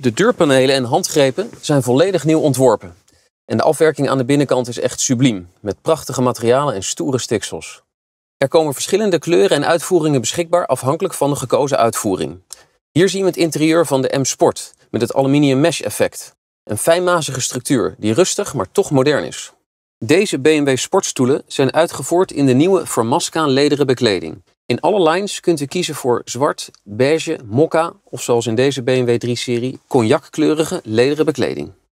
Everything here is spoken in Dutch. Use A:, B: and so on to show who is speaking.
A: De deurpanelen en handgrepen zijn volledig nieuw ontworpen. En de afwerking aan de binnenkant is echt subliem, met prachtige materialen en stoere stiksels. Er komen verschillende kleuren en uitvoeringen beschikbaar afhankelijk van de gekozen uitvoering. Hier zien we het interieur van de M Sport met het aluminium mesh effect. Een fijnmazige structuur die rustig maar toch modern is. Deze BMW sportstoelen zijn uitgevoerd in de nieuwe Formasca lederen bekleding. In alle lines kunt u kiezen voor zwart, beige, mokka of zoals in deze BMW 3-serie cognackleurige lederen bekleding.